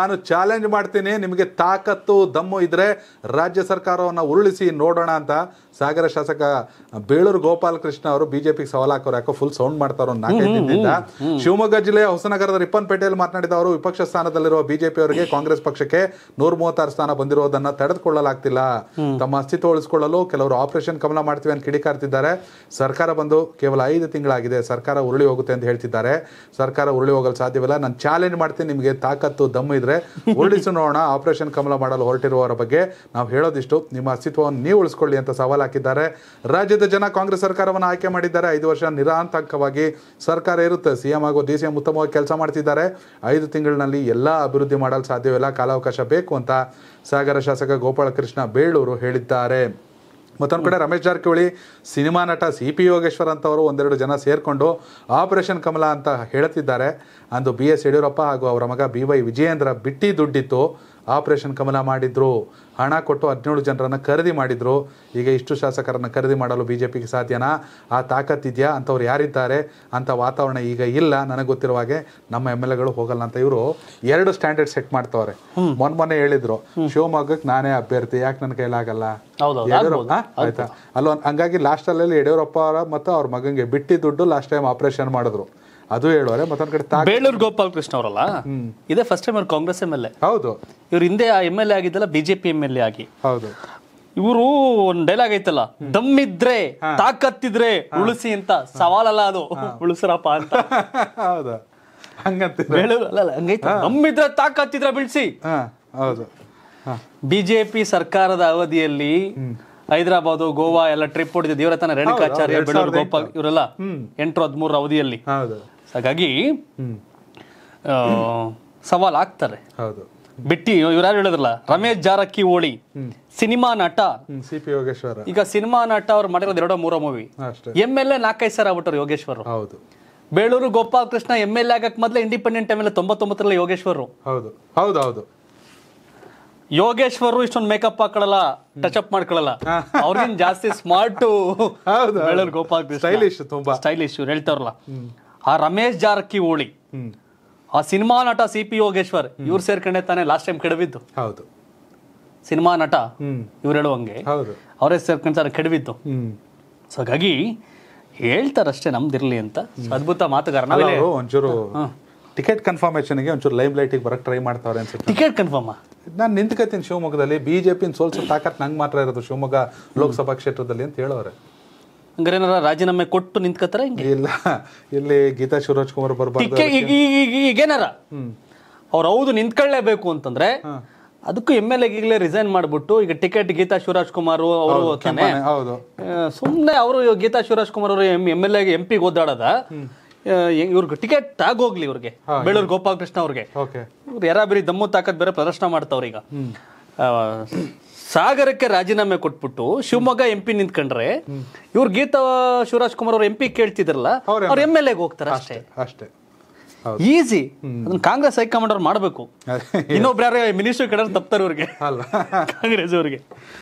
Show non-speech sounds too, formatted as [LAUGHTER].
ನಾನು ಚಾಲೆಂಜ್ ಮಾಡ್ತೀನಿ ನಿಮಗೆ ತಾಕತ್ತು ದಮ್ಮು ಇದ್ರೆ ರಾಜ್ಯ ಸರ್ಕಾರವನ್ನು ಉರುಳಿಸಿ ನೋಡೋಣ ಅಂತ ಸಾಗರ ಶಾಸಕ ಬೇಳೂರು ಗೋಪಾಲಕೃಷ್ಣ ಅವರು ಬಿಜೆಪಿಗೆ ಸವಾಲು ಹಾಕೋರು ಯಾಕೋ ಫುಲ್ ಸೌಂಡ್ ಮಾಡ್ತಾರೋ ದಿನದಿಂದ ಶಿವಮೊಗ್ಗ ಜಿಲ್ಲೆಯ ಹೊಸನಗರದ ರಿಪ್ಪನ್ಪೇಟೆಯಲ್ಲಿ ಮಾತನಾಡಿದ ಅವರು ವಿಪಕ್ಷ ಸ್ಥಾನದಲ್ಲಿರುವ ಬಿಜೆಪಿ ಅವರಿಗೆ ಕಾಂಗ್ರೆಸ್ ಪಕ್ಷಕ್ಕೆ ನೂರ ಮೂವತ್ತಾರು ಸ್ಥಾನ ಬಂದಿರೋದನ್ನ ತಡೆದುಕೊಳ್ಳಲಾಗ್ತಿಲ್ಲ ತಮ್ಮ ಅಸ್ತಿತ್ವ ಉಳಿಸಿಕೊಳ್ಳಲು ಕೆಲವರು ಆಪರೇಷನ್ ಕಮಲ ಮಾಡ್ತೀವಿ ಅಂತ ಕಿಡಿಕಾರ್ತಿದ್ದಾರೆ ಸರ್ಕಾರ ಬಂದು ಕೇವಲ ಐದು ತಿಂಗಳಾಗಿದೆ ಸರ್ಕಾರ ಉರುಳಿ ಹೋಗುತ್ತೆ ಅಂತ ಹೇಳ್ತಿದ್ದಾರೆ ಸರ್ಕಾರ ಉರುಳಿ ಹೋಗಲು ಸಾಧ್ಯವಿಲ್ಲ ನಾನು ಚಾಲೆಂಜ್ ಮಾಡ್ತೀನಿ ನಿಮಗೆ ತಾಕತ್ತು ದಮ್ಮು ಇದ್ರೆ ಮಾಡಿದರೆ ನೋಡೋಣ ಆಪರೇಷನ್ ಕಮಲ ಮಾಡಲು ಹೊರಟಿರುವವರ ಬಗ್ಗೆ ನಾವು ಹೇಳೋದಿಷ್ಟು ನಿಮ್ಮ ಅಸ್ತಿತ್ವವನ್ನು ನೀವು ಉಳಿಸ್ಕೊಳ್ಳಿ ಅಂತ ಸವಾಲು ಹಾಕಿದ್ದಾರೆ ರಾಜ್ಯದ ಜನ ಕಾಂಗ್ರೆಸ್ ಸರ್ಕಾರವನ್ನು ಆಯ್ಕೆ ಮಾಡಿದ್ದಾರೆ ಐದು ವರ್ಷ ನಿರಾಂತಕವಾಗಿ ಸರ್ಕಾರ ಇರುತ್ತೆ ಸಿಎಂ ಹಾಗೂ ಡಿ ಸಿಎಂ ಉತ್ತಮವಾಗಿ ಕೆಲಸ ಮಾಡ್ತಿದ್ದಾರೆ ಐದು ತಿಂಗಳಿನಲ್ಲಿ ಎಲ್ಲ ಅಭಿವೃದ್ಧಿ ಮಾಡಲು ಸಾಧ್ಯವಿಲ್ಲ ಕಾಲಾವಕಾಶ ಬೇಕು ಅಂತ ಸಾಗರ ಶಾಸಕ ಗೋಪಾಲಕೃಷ್ಣ ಬೇಳೂರು ಹೇಳಿದ್ದಾರೆ ಮತ್ತೊಂದು ಕಡೆ ರಮೇಶ್ ಜಾರಕಿಹೊಳಿ ಸಿನಿಮಾ ನಟ ಸಿ ಪಿ ಯೋಗೇಶ್ವರ್ ಅಂತವರು ಒಂದೆರಡು ಜನ ಸೇರಿಕೊಂಡು ಆಪರೇಷನ್ ಕಮಲ ಅಂತ ಹೇಳುತ್ತಿದ್ದಾರೆ ಅಂದು ಬಿ ಎಸ್ ಯಡಿಯೂರಪ್ಪ ಹಾಗೂ ಅವರ ಮಗ ಬಿ ವೈ ವಿಜಯೇಂದ್ರ ಬಿಟ್ಟಿ ದುಡ್ಡಿತ್ತು ಆಪರೇಷನ್ ಕಮಲ ಮಾಡಿದ್ರು ಹಣ ಕೊಟ್ಟು ಹದಿನೇಳು ಜನರನ್ನು ಖರೀದಿ ಮಾಡಿದ್ರು ಈಗ ಇಷ್ಟು ಶಾಸಕರನ್ನು ಖರೀದಿ ಮಾಡಲು ಬಿ ಜೆ ಪಿಗೆ ಸಾಧ್ಯನಾ ಆ ತಾಕತ್ತಿದೆಯಾ ಅಂಥವ್ರು ಯಾರಿದ್ದಾರೆ ಅಂತ ವಾತಾವರಣ ಈಗ ಇಲ್ಲ ನನಗೆ ಗೊತ್ತಿರುವ ಹಾಗೆ ನಮ್ಮ ಎಮ್ ಎಲ್ ಎಗಳು ಹೋಗಲ್ಲ ಅಂತ ಇವರು ಎರಡು ಸ್ಟ್ಯಾಂಡರ್ಡ್ ಸೆಟ್ ಮಾಡ್ತವ್ರೆ ಮೊನ್ನೆ ಮೊನ್ನೆ ಹೇಳಿದ್ರು ಶಿವಮೊಗ್ಗಕ್ಕೆ ನಾನೇ ಅಭ್ಯರ್ಥಿ ಯಾಕೆ ನನ್ನ ಕೈಲಾಗಲ್ಲ ಆಯ್ತಾ ಅಲ್ಲ ಹಂಗಾಗಿ ಲಾಸ್ಟ್ ಅಲ್ಲಿ ಯಡಿಯೂರಪ್ಪ ಅವರ ಮತ್ತು ಅವ್ರ ಮಗನಿಗೆ ಬಿಟ್ಟಿ ದುಡ್ಡು ಲಾಸ್ಟ್ ಟೈಮ್ ಆಪರೇಷನ್ ಮಾಡಿದ್ರು ಅದು ಹೇಳೋರೆ ಮತ್ತೊಂದ್ ಕಡೆ ಬೇಳೂರ್ ಗೋಪಾಲ್ ಕೃಷ್ಣ ಅವರಲ್ಲ ಇದೇ ಫಸ್ಟ್ ಟೈಮ್ ಅವ್ರ ಕಾಂಗ್ರೆಸ್ ಎಮ್ ಎಲ್ ಎ ಹೌದು ಇವ್ರ ಹಿಂದೆ ಆ ಎಂಎಲ್ಎ ಎಲ್ ಎ ಆಗಿದ್ದಲ್ಲ ಬಿಜೆಪಿ ಎಂಎಲ್ಎ ಎಲ್ ಎ ಆಗಿ ಹೌದು ಇವರು ಒಂದ್ ಡೈಲಾಗ್ ಐತಲ್ಲ ದಮ್ಮಿದ್ರೆ ತಾಕತ್ತಿದ್ರೆ ಉಳಿಸಿ ಅಂತ ಸವಾಲಲ್ಲ ಅದು ಉಳಿಸ್ರಪ್ಪ ಅಂತ [LAUGHS] ಹೌದು ಹಂಗಂತ ತಾಕತ್ತಿದ್ರೆ ಬಿಳ್ಸಿ ಬಿಜೆಪಿ ಸರ್ಕಾರದ ಅವಧಿಯಲ್ಲಿ ಹೈದರಾಬಾದ್ ಗೋವಾ ಎಲ್ಲ ಟ್ರಿಪ್ ಹೊಡೆದ ದೇವರತನ ರೇಣುಕಾಚಾರ್ಯ ಬೆಳೂರು ಗೋಪಾಲ್ ಇವರೆಲ್ಲ ಎಂಟು ಹದಿಮೂರ ಅವಧಿಯಲ್ಲಿ ಹಾಗಾಗಿ ಸವಾಲ್ ಆಗ್ತಾರೆ ಹೌದು ಬಿಟ್ಟಿ ಯಾರು ಹೇಳಿದ್ರಲ್ಲ ರಮೇಶ್ ಜಾರಕಿಹೊಳಿ ಸಿನಿಮಾ ನಟ ಸಿ ಪಿ ಯೋಗೇಶ್ವರ ಈಗ ಸಿನಿಮಾ ನಟ ಅವ್ರು ಮಾಡಿರೋದು ಎರಡೋ ಮೂರೋ ಮೂವಿ ಎಮ್ ಎಲ್ ಎ ನಾಲ್ಕೈದು ಸರ್ ಆಗ್ಬಿಟ್ಟರು ಯೋಗೇಶ್ವರ್ ಹೌದು Belur Gopal Krishna M L A ಆಗಕ್ ಮೊದಲೇ ಇಂಡಿಪೆಂಡೆಂಟ್ ಟೈಮ್ ಎಲ್ ತೊಂಬತ್ತೊಂಬತ್ತರಲ್ಲ ತೊಂಬತ್ತೊಂಬತ್ತರಲ್ಲಿ ಯೋಗೇಶ್ವರರು ಹೌದು ಹೌದು ಹೌದು ಯೋಗೇಶ್ವರ್ ಇಷ್ಟೊಂದು ಮೇಕಪ್ ಹಾಕೊಳ್ಳಲ್ಲ ಟಚ್ ಅಪ್ ಮಾಡ್ಕೊಳ್ಳಲ್ಲ ಅವ್ರಿಗಿನ್ ಜಾಸ್ತಿ ಸ್ಮಾರ್ಟ್ ಬೇಳೂರು ಸ್ಟೈಲಿಶ್ ತುಂಬಾ ಸ್ಟೈಲಿಶ್ ಹೇಳ್ತಾರಲ್ಲ ಆ ರಮೇಶ್ ಜಾರಕಿಹೊಳಿ ಆ ಸಿನಿಮಾ ನಟ ಸಿ ಪಿ ಯೋಗೇಶ್ವರ್ ಇವ್ರು ಸೇರ್ಕೊಂಡೆ ತಾನೇ ಲಾಸ್ಟ್ ಟೈಮ್ ಕೆಡವಿದ್ದು ಹೌದು ಸಿನಿಮಾ ನಟ ಇವ್ರು ಹೇಳುವಂಗೆ ಅವರೇ ಸೇರ್ಕೊಂತಾರೆ ಕೆಡವಿದ್ದು ಸೊ ಹಾಗಾಗಿ ಹೇಳ್ತಾರಷ್ಟೇ ನಮ್ದಿರ್ಲಿ ಅಂತ ಅದ್ಭುತ ಮಾತುಗಾರ ಒಂಚೂರು ಟಿಕೆಟ್ ಕನ್ಫರ್ಮೇಶನ್ಗೆ ಒಂಚೂರು ಲೈಮ್ ಲೈಟಿಗೆ ಬರಕ್ಕೆ ಟ್ರೈ ಮಾಡ್ತಾವ್ರೆ ಅನ್ಸುತ್ತೆ ಟಿಕೆಟ್ ಕನ್ಫರ್ಮ್ ನಾನು ನಿಂತ್ಕೋತೀನಿ ಶಿವಮೊಗ್ಗದಲ್ಲಿ ಬಿ ಜೆ ಪಿನ ಸೋಲ್ಸೋ ತಾಕತ್ ನಂಗೆ ಮಾತ್ರ ಇರೋದು ಶಿವಮೊಗ್ಗ ಲೋಕಸಭಾ ಕ್ಷೇತ್ರದಲ್ಲಿ ಅಂತ ಹೇಳೋರೆ ಹಂಗಾರೆ ರಾಜೀನಾಮೆ ಕೊಟ್ಟು ನಿಂತ್ಕೋತಾರ ಹಿಂಗೆ ಇಲ್ಲ ಇಲ್ಲಿ ಗೀತಾ ಶಿವರಾಜ್ ಕುಮಾರ್ ಬರ್ಬಾರ್ದು ಈಗೇನಾರ ಅವ್ರು ಹೌದು ನಿಂತ್ಕೊಳ್ಳೇಬೇಕು ಅಂತಂದ್ರೆ ಅದಕ್ಕೂ ಎಮ್ ಎಲ್ ಎಗೀಗಲೇ ರಿಸೈನ್ ಮಾಡ್ಬಿಟ್ಟು ಈಗ ಟಿಕೆಟ್ ಗೀತಾ ಶಿವರಾಜ್ ಕುಮಾರ್ ಅವರು ತಾನೆ ಸುಮ್ಮನೆ ಅವರು ಗೀತಾ ಶಿವರಾಜ್ ಕುಮಾರ್ ಅವರು ಎಮ್ ಎಲ್ ಎ ಎಂ ಪಿಗೆ ಓದಾಡದ ಇವ್ರಿಗೆ ಟಿಕೆಟ್ ಆಗೋಗ್ಲಿ ಇವ್ರಿಗೆ ಬೇಳೂರು ಗೋಪಾಲಕೃಷ್ಣ ಅವ್ರಿಗೆ ಯಾರ ಬರೀ ದಮ್ಮು ತಾಕತ್ ಬೇರೆ ಪ್ರದರ್ಶನ ಮಾಡ್ತಾವ್ರೀಗ ಸಾಗರಕ್ಕೆ ರಾಜೀನಾಮೆ ಕೊಟ್ಬಿಟ್ಟು ಶಿವಮೊಗ್ಗ ಎಂ ಪಿ ನಿಂತ್ಕೊಂಡ್ರೆ ಇವ್ರು ಗೀತಾ ಶಿವರಾಜ್ ಕುಮಾರ್ ಅವ್ರ ಎಂ ಪಿ ಕೇಳ್ತಿದ್ರಲ್ಲ ಅವ್ರು ಎಮ್ ಎಲ್ ಎಗೆ ಹೋಗ್ತಾರೆ ಅಷ್ಟೇ ಅಷ್ಟೇ ಈಸಿ ಕಾಂಗ್ರೆಸ್ ಹೈಕಮಾಂಡ್ ಅವ್ರು ಮಾಡಬೇಕು ಇನ್ನೊಬ್ಬರ ಮಿನಿಸ್ಟರ್ ಕಡೆ ತಪ್ತಾರೆ ಇವ್ರಿಗೆ ಕಾಂಗ್ರೆಸ್ ಅವ್ರಿಗೆ